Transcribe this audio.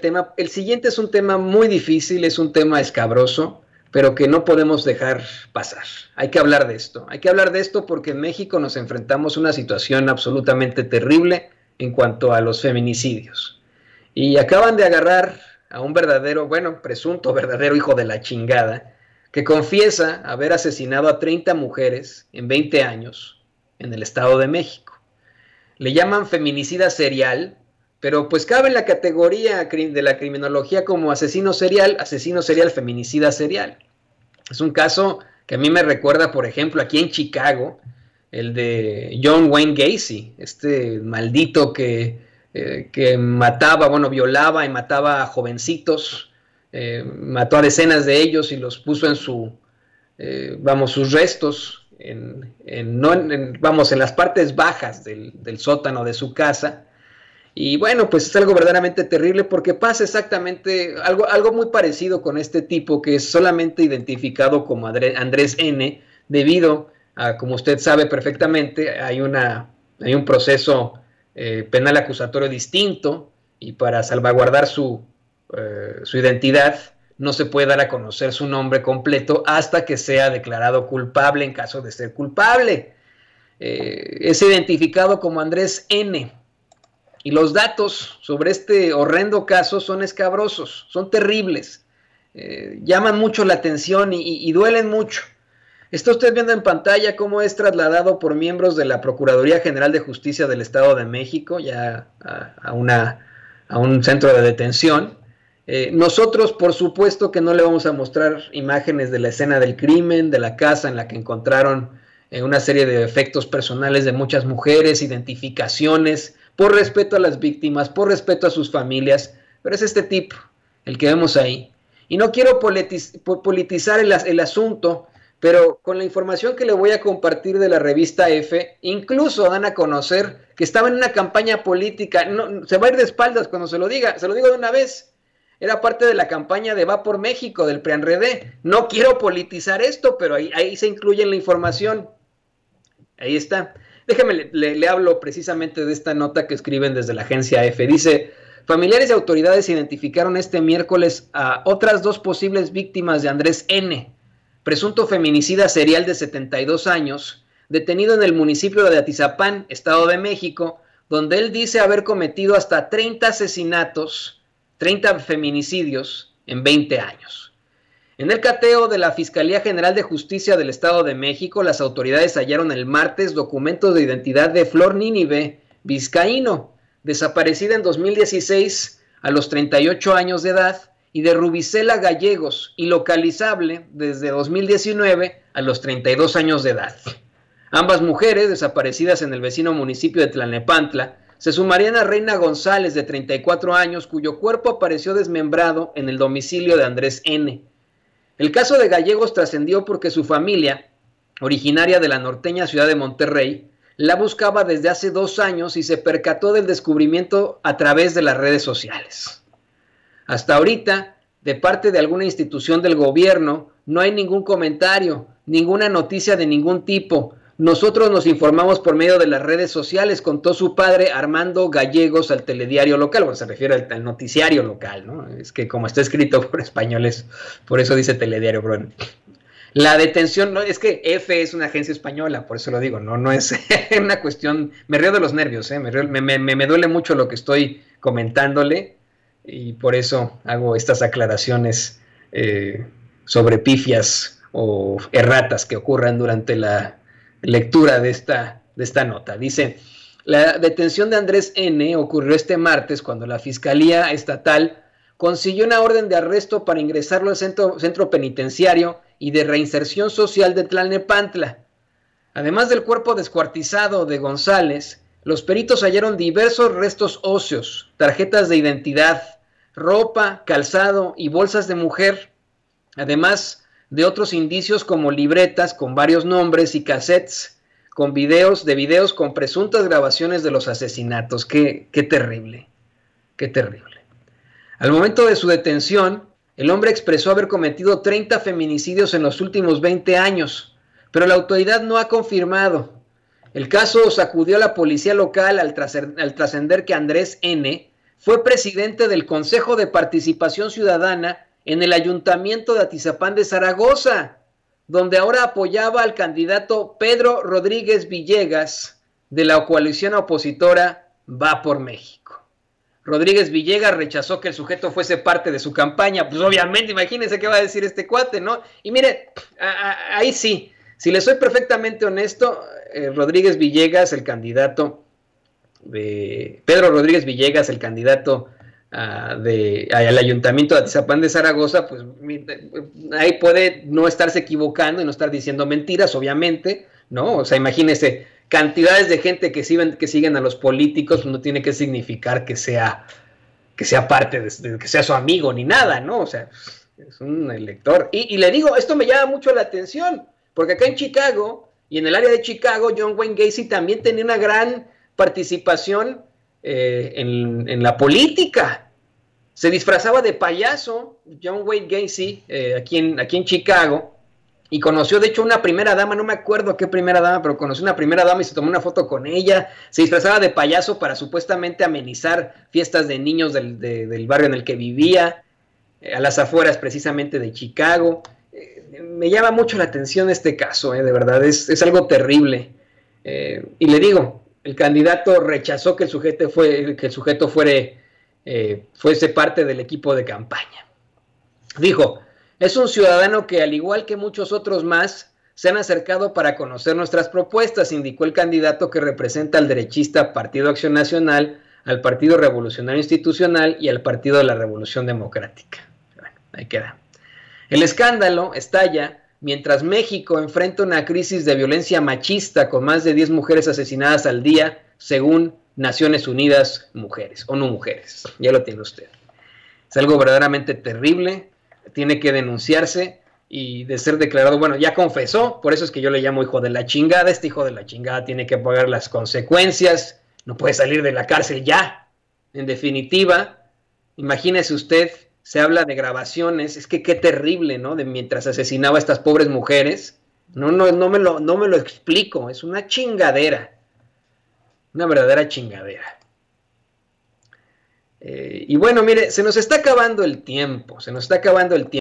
tema. El siguiente es un tema muy difícil, es un tema escabroso, pero que no podemos dejar pasar. Hay que hablar de esto. Hay que hablar de esto porque en México nos enfrentamos a una situación absolutamente terrible en cuanto a los feminicidios. Y acaban de agarrar a un verdadero, bueno, presunto verdadero hijo de la chingada, que confiesa haber asesinado a 30 mujeres en 20 años en el Estado de México. Le llaman feminicida serial pero pues cabe en la categoría de la criminología como asesino serial, asesino serial, feminicida serial. Es un caso que a mí me recuerda, por ejemplo, aquí en Chicago, el de John Wayne Gacy, este maldito que, eh, mataba, bueno, violaba y mataba a jovencitos, eh, mató a decenas de ellos y los puso en su, eh, vamos, sus restos, en, no vamos, en las partes bajas del sótano de su casa y bueno, pues es algo verdaderamente terrible porque pasa exactamente algo, algo muy parecido con este tipo que es solamente identificado como Andrés N, debido a, como usted sabe perfectamente, hay, una, un proceso eh, penal acusatorio distinto y para salvaguardar eh, su, identidad no se puede dar a conocer su nombre completo hasta que sea declarado culpable en caso de ser culpable. Eh, es identificado como Andrés N y los datos sobre este horrendo caso son escabrosos, son terribles, eh, llaman mucho la atención y, duelen mucho. Está usted viendo en pantalla cómo es trasladado por miembros de la Procuraduría General de Justicia del Estado de México, ya a, una, a un centro de detención. Eh, nosotros, por supuesto, que no le vamos a mostrar imágenes de la escena del crimen, de la casa en la que encontraron en eh, una serie de efectos personales de muchas mujeres, identificaciones, por respeto a las víctimas, por respeto a sus familias, pero es este tipo el que vemos ahí. Y no quiero politizar el, asunto, pero con la información que le voy a compartir de la revista F, incluso dan a conocer que estaba en una campaña política, no, se va a ir de espaldas cuando se lo diga, se lo digo de una vez, era parte de la campaña de Va por México, del Preanredé. No quiero politizar esto, pero ahí, ahí se incluye en la información. Ahí está. Déjeme, le, hablo precisamente de esta nota que escriben desde la agencia EFE. Dice, familiares y autoridades identificaron este miércoles a otras dos posibles víctimas de Andrés N., presunto feminicida serial de 72 años, detenido en el municipio de Atizapán, Estado de México, donde él dice haber cometido hasta 30 asesinatos, 30 feminicidios en 20 años. En el cateo de la Fiscalía General de Justicia del Estado de México, las autoridades hallaron el martes documentos de identidad de Flor Nínive Vizcaíno, desaparecida en 2016 a los 38 años de edad, y de Rubicela Gallegos, y localizable desde 2019 a los 32 años de edad. Ambas mujeres, desaparecidas en el vecino municipio de Tlalnepantla, se sumarían a Reina González, de 34 años, cuyo cuerpo apareció desmembrado en el domicilio de Andrés N el caso de Gallegos trascendió porque su familia, originaria de la norteña ciudad de Monterrey, la buscaba desde hace dos años y se percató del descubrimiento a través de las redes sociales. Hasta ahorita, de parte de alguna institución del gobierno, no hay ningún comentario, ninguna noticia de ningún tipo, nosotros nos informamos por medio de las redes sociales, contó su padre Armando Gallegos al telediario local, bueno, se refiere al, noticiario local, ¿no? Es que como está escrito por españoles, por eso dice telediario, pero la detención, no, es que F es una agencia española, por eso lo digo, no, no es una cuestión, me río de los nervios, ¿eh? me, duele mucho lo que estoy comentándole y por eso hago estas aclaraciones eh, sobre pifias o erratas que ocurran durante la lectura de esta, de esta nota. Dice, la detención de Andrés N. ocurrió este martes cuando la Fiscalía Estatal consiguió una orden de arresto para ingresarlo al centro, centro penitenciario y de reinserción social de Tlalnepantla. Además del cuerpo descuartizado de González, los peritos hallaron diversos restos óseos, tarjetas de identidad, ropa, calzado y bolsas de mujer. Además, de otros indicios como libretas con varios nombres y cassettes con videos de videos con presuntas grabaciones de los asesinatos. Qué, qué terrible, qué terrible. Al momento de su detención, el hombre expresó haber cometido 30 feminicidios en los últimos 20 años, pero la autoridad no ha confirmado. El caso sacudió a la policía local al trascender que Andrés N. fue presidente del Consejo de Participación Ciudadana en el ayuntamiento de Atizapán de Zaragoza, donde ahora apoyaba al candidato Pedro Rodríguez Villegas de la coalición opositora Va por México. Rodríguez Villegas rechazó que el sujeto fuese parte de su campaña. Pues obviamente, imagínense qué va a decir este cuate, ¿no? Y mire, ahí sí, si le soy perfectamente honesto, eh, Rodríguez Villegas, el candidato, de Pedro Rodríguez Villegas, el candidato Ah, de, al ayuntamiento de Atizapán de Zaragoza, pues ahí puede no estarse equivocando y no estar diciendo mentiras, obviamente, ¿no? O sea, imagínese, cantidades de gente que siguen, que siguen a los políticos pues, no tiene que significar que sea, que sea parte, de, que sea su amigo ni nada, ¿no? O sea, es un elector. Y, le digo, esto me llama mucho la atención, porque acá en Chicago y en el área de Chicago, John Wayne Gacy también tenía una gran participación eh, en, en, la política se disfrazaba de payaso, John Wayne Gacy, eh, aquí, en, aquí en Chicago, y conoció de hecho una primera dama, no me acuerdo qué primera dama, pero conoció una primera dama y se tomó una foto con ella, se disfrazaba de payaso para supuestamente amenizar fiestas de niños del, del barrio en el que vivía, eh, a las afueras precisamente de Chicago. Eh, me llama mucho la atención este caso, de verdad, es, es algo terrible. y le digo, el candidato rechazó que el, sujeto fue, que el sujeto eh, fuese parte del equipo de campaña. Dijo, es un ciudadano que al igual que muchos otros más, se han acercado para conocer nuestras propuestas, indicó el candidato que representa al derechista Partido Acción Nacional, al Partido Revolucionario Institucional y al Partido de la Revolución Democrática. ahí queda. El escándalo estalla mientras México enfrenta una crisis de violencia machista con más de 10 mujeres asesinadas al día, según Naciones Unidas Mujeres, o no Mujeres, ya lo tiene usted. Es algo verdaderamente terrible, tiene que denunciarse y de ser declarado, bueno, ya confesó, por eso es que yo le llamo hijo de la chingada, este hijo de la chingada tiene que pagar las consecuencias, no puede salir de la cárcel ya. En definitiva, imagínese usted, se habla de grabaciones, es que qué terrible, ¿no? De mientras asesinaba a estas pobres mujeres. No, no, no me lo, no me lo explico, es una chingadera. Una verdadera chingadera. Eh, y bueno, mire, se nos está acabando el tiempo, se nos está acabando el tiempo.